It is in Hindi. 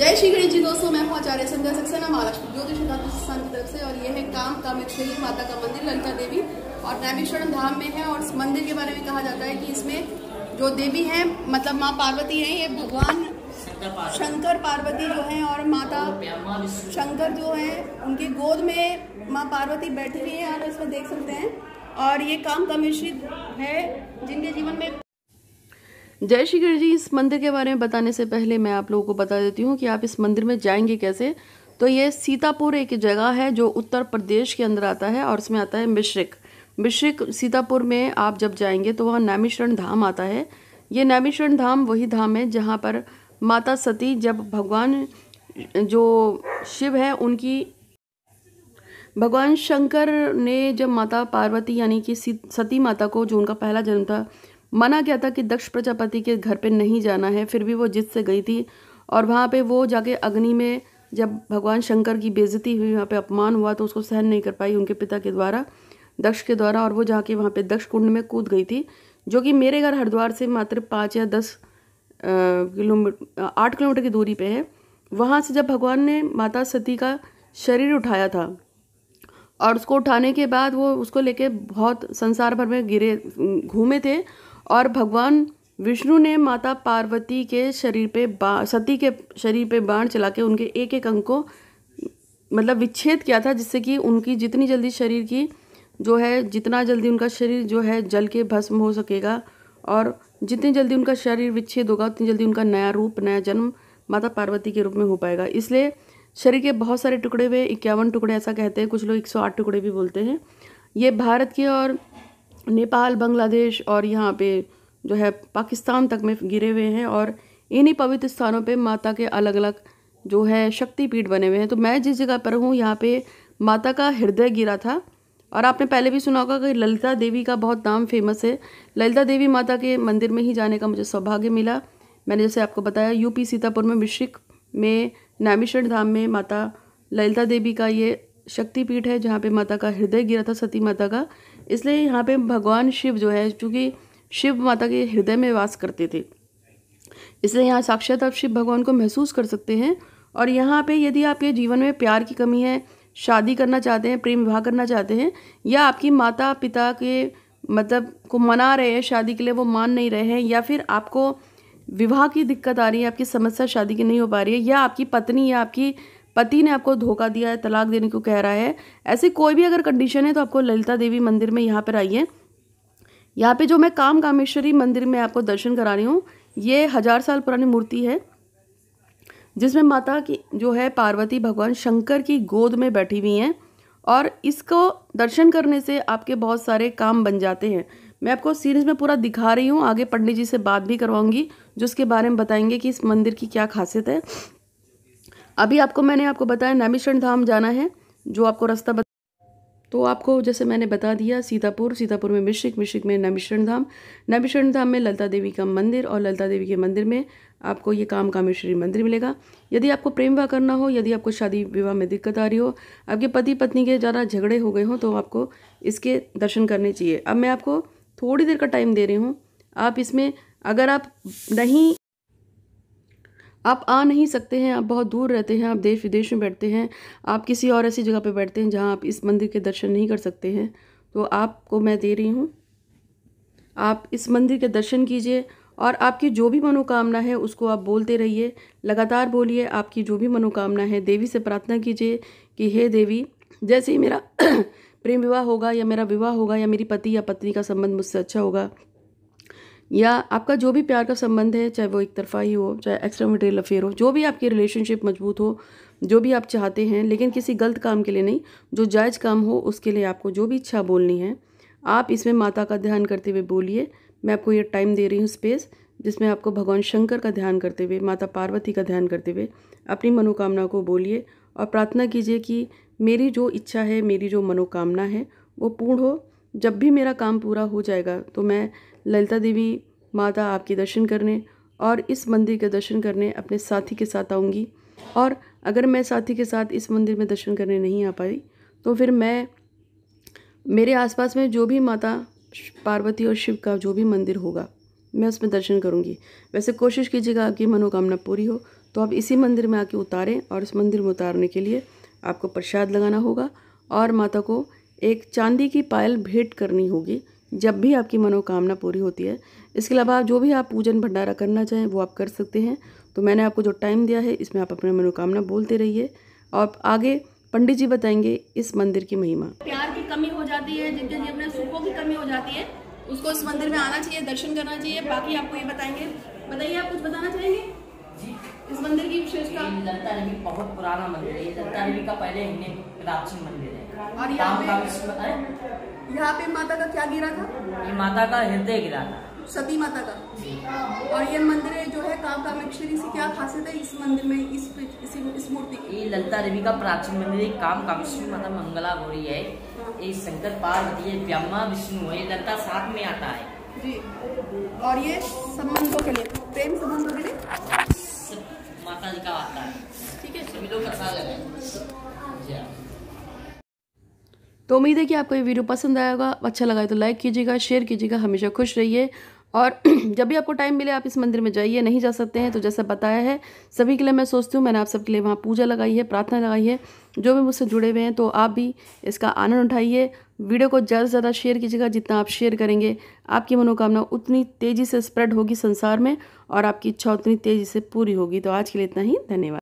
जय श्री गणेश जी दोस्तों मैं पहुंचा रहे संध्या सक्सेना महाराष्ट्र ज्योतिष संस्थान की तरफ से और ये है काम कामेश्वरी माता का मंदिर ललिता देवी और रामेश्वर धाम में है और इस मंदिर के बारे में कहा जाता है कि इसमें जो देवी हैं मतलब माँ पार्वती हैं ये भगवान शंकर पार्वती जो हैं और माता शंकर जो हैं उनकी गोद में माँ पार्वती बैठी हुई है आप इसमें देख सकते हैं और ये काम कमिश्रित है जिनके जीवन में जय श्री जी इस मंदिर के बारे में बताने से पहले मैं आप लोगों को बता देती हूँ कि आप इस मंदिर में जाएंगे कैसे तो ये सीतापुर एक जगह है जो उत्तर प्रदेश के अंदर आता है और इसमें आता है मिश्रिक मिश्रिक सीतापुर में आप जब जाएंगे तो वहाँ नैमिशरण धाम आता है ये नैमिशरण धाम वही धाम है जहाँ पर माता सती जब भगवान जो शिव है उनकी भगवान शंकर ने जब माता पार्वती यानी कि सती माता को जो उनका पहला जन्म था मना किया था कि दक्ष प्रजापति के घर पे नहीं जाना है फिर भी वो जिद से गई थी और वहाँ पे वो जाके अग्नि में जब भगवान शंकर की बेजती हुई वहाँ पे अपमान हुआ तो उसको सहन नहीं कर पाई उनके पिता के द्वारा दक्ष के द्वारा और वो जाके वहाँ पे दक्ष कुंड में कूद गई थी जो कि मेरे घर हरिद्वार से मात्र पाँच या दस किलोमीटर आठ किलोमीटर की दूरी पर है वहाँ से जब भगवान ने माता सती का शरीर उठाया था और उसको उठाने के बाद वो उसको लेके बहुत संसार भर में गिरे घूमे थे और भगवान विष्णु ने माता पार्वती के शरीर पे बा सती के शरीर पे बाण चला के उनके एक एक अंग को मतलब विच्छेद किया था जिससे कि उनकी जितनी जल्दी शरीर की जो है जितना जल्दी उनका शरीर जो है जल के भस्म हो सकेगा और जितनी जल्दी उनका शरीर विच्छेद होगा उतनी जल्दी उनका नया रूप नया जन्म माता पार्वती के रूप में हो पाएगा इसलिए शरीर के बहुत सारे टुकड़े हुए इक्यावन टुकड़े ऐसा कहते हैं कुछ लोग एक टुकड़े भी बोलते हैं ये भारत के और नेपाल बांग्लादेश और यहाँ पे जो है पाकिस्तान तक में गिरे हुए हैं और इन्हीं पवित्र स्थानों पे माता के अलग अलग जो है शक्तिपीठ बने हुए हैं तो मैं जिस जगह पर हूँ यहाँ पे माता का हृदय गिरा था और आपने पहले भी सुना होगा कि ललिता देवी का बहुत नाम फेमस है ललिता देवी माता के मंदिर में ही जाने का मुझे सौभाग्य मिला मैंने जैसे आपको बताया यूपी सीतापुर में मिश्रिक में नैमिशरण धाम में माता ललिता देवी का ये शक्तिपीठ है जहाँ पे माता का हृदय गिरा था सती माता का इसलिए यहाँ पे भगवान शिव जो है चूँकि शिव माता के हृदय में वास करते थे इसलिए यहाँ साक्षात आप शिव भगवान को महसूस कर सकते हैं और यहाँ पे यदि आपके जीवन में प्यार की कमी है शादी करना चाहते हैं प्रेम विवाह करना चाहते हैं या आपकी माता पिता के मतलब को मना रहे हैं शादी के लिए वो मान नहीं रहे हैं या फिर आपको विवाह की दिक्कत आ रही है आपकी समस्या शादी की नहीं हो पा रही है या आपकी पत्नी या आपकी पति ने आपको धोखा दिया है तलाक देने को कह रहा है ऐसी कोई भी अगर कंडीशन है तो आपको ललिता देवी मंदिर में यहाँ पर आइए यहाँ पे जो मैं काम कामेश्वरी मंदिर में आपको दर्शन करा रही हूँ ये हज़ार साल पुरानी मूर्ति है जिसमें माता की जो है पार्वती भगवान शंकर की गोद में बैठी हुई हैं और इसको दर्शन करने से आपके बहुत सारे काम बन जाते हैं मैं आपको सीरीज में पूरा दिखा रही हूँ आगे पंडित जी से बात भी करवाऊंगी जो उसके बारे में बताएंगे कि इस मंदिर की क्या खासियत है अभी आपको मैंने आपको बताया नैमिषण धाम जाना है जो आपको रास्ता बता तो आपको जैसे मैंने बता दिया सीतापुर सीतापुर में मिश्रिक मिश्रिक में नमिश्रण धाम नमिश्रण धाम में ललता देवी का मंदिर और ललता देवी के मंदिर में आपको ये काम कामेश्वरी मंदिर मिलेगा यदि आपको प्रेम विवाह करना हो यदि आपको शादी विवाह में दिक्कत आ रही हो आपके पति पत्नी के ज़्यादा झगड़े हो गए हों तो आपको इसके दर्शन करने चाहिए अब मैं आपको थोड़ी देर का टाइम दे रही हूँ आप इसमें अगर आप नहीं आप आ नहीं सकते हैं आप बहुत दूर रहते हैं आप देश विदेश में बैठते हैं आप किसी और ऐसी जगह पर बैठते हैं जहाँ आप इस मंदिर के दर्शन नहीं कर सकते हैं तो आपको मैं दे रही हूँ आप इस मंदिर के दर्शन कीजिए और आपकी जो भी मनोकामना है उसको आप बोलते रहिए लगातार बोलिए आपकी जो भी मनोकामना है देवी से प्रार्थना कीजिए कि हे देवी जैसे ही मेरा प्रेम विवाह होगा या मेरा विवाह होगा या मेरी पति या पत्नी का संबंध मुझसे अच्छा होगा या आपका जो भी प्यार का संबंध है चाहे वो एक तरफा ही हो चाहे एक्स्ट्रा मटेरियल अफेयर हो जो भी आपकी रिलेशनशिप मजबूत हो जो भी आप चाहते हैं लेकिन किसी गलत काम के लिए नहीं जो जायज़ काम हो उसके लिए आपको जो भी इच्छा बोलनी है आप इसमें माता का ध्यान करते हुए बोलिए मैं आपको ये टाइम दे रही हूँ स्पेस जिसमें आपको भगवान शंकर का ध्यान करते हुए माता पार्वती का ध्यान करते हुए अपनी मनोकामना को बोलिए और प्रार्थना कीजिए कि मेरी जो इच्छा है मेरी जो मनोकामना है वो पूर्ण हो जब भी मेरा काम पूरा हो जाएगा तो मैं ललिता देवी माता आपके दर्शन करने और इस मंदिर के दर्शन करने अपने साथी के साथ आऊँगी और अगर मैं साथी के साथ इस मंदिर में दर्शन करने नहीं आ पाई तो फिर मैं मेरे आसपास में जो भी माता पार्वती और शिव का जो भी मंदिर होगा मैं उसमें दर्शन करूँगी वैसे कोशिश कीजिएगा आपकी मनोकामना पूरी हो तो आप इसी मंदिर में आके उतारें और इस मंदिर में उतारने के लिए आपको प्रसाद लगाना होगा और माता को एक चांदी की पायल भेंट करनी होगी जब भी आपकी मनोकामना पूरी होती है इसके अलावा जो भी आप पूजन भंडारा करना चाहें वो आप कर सकते हैं तो मैंने आपको जो टाइम दिया है इसमें आप अपनी मनोकामना बोलते रहिए और आगे पंडित जी बताएंगे इस मंदिर की महिमा प्यार की कमी हो जाती है जिनके जीवन में सुखों की कमी हो जाती है उसको इस मंदिर में आना चाहिए दर्शन करना चाहिए बाकी आपको ये बताएंगे बताइए आप कुछ बताना चाहेंगे इस मंदिर की विशेषता दत्ता बहुत पुराना मंदिर है ये दत्ता का पहले हिंदी प्राचीन मंदिर है और यहाँ पे यहाँ पे माता का क्या गिरा था ये माता का हृदय गिरा था सती माता का और ये मंदिर जो है काम कामेश्वरी से क्या खासियत है इस मंदिर में इस इस, इस मूर्ति ये ललता देवी का प्राचीन मंदिर है काम कामेश्वरी माता मंगला गौरी है हाँ। ये शंकर पार्वती है ब्रह्मा विष्णु है ललिता साथ में आता है जी और ये संबंधों के लिए प्रेम संबंधों के लिए माता जी का आता है ठीक है सभी लोग अच्छा लगे तो उम्मीद है कि आपको ये वीडियो पसंद आएगा अच्छा लगा तो लाइक कीजिएगा शेयर कीजिएगा हमेशा खुश रहिए और जब भी आपको टाइम मिले आप इस मंदिर में जाइए नहीं जा सकते हैं तो जैसा बताया है सभी के लिए मैं सोचती हूँ मैंने आप सबके लिए वहाँ पूजा लगाई है प्रार्थना लगाई है जो भी मुझसे जुड़े हुए हैं तो आप भी इसका आनंद उठाइए वीडियो को ज़्यादा से ज़्यादा शेयर कीजिएगा जितना आप शेयर करेंगे आपकी मनोकामना उतनी तेज़ी से स्प्रेड होगी संसार में और आपकी इच्छा उतनी तेज़ी से पूरी होगी तो आज के लिए इतना ही धन्यवाद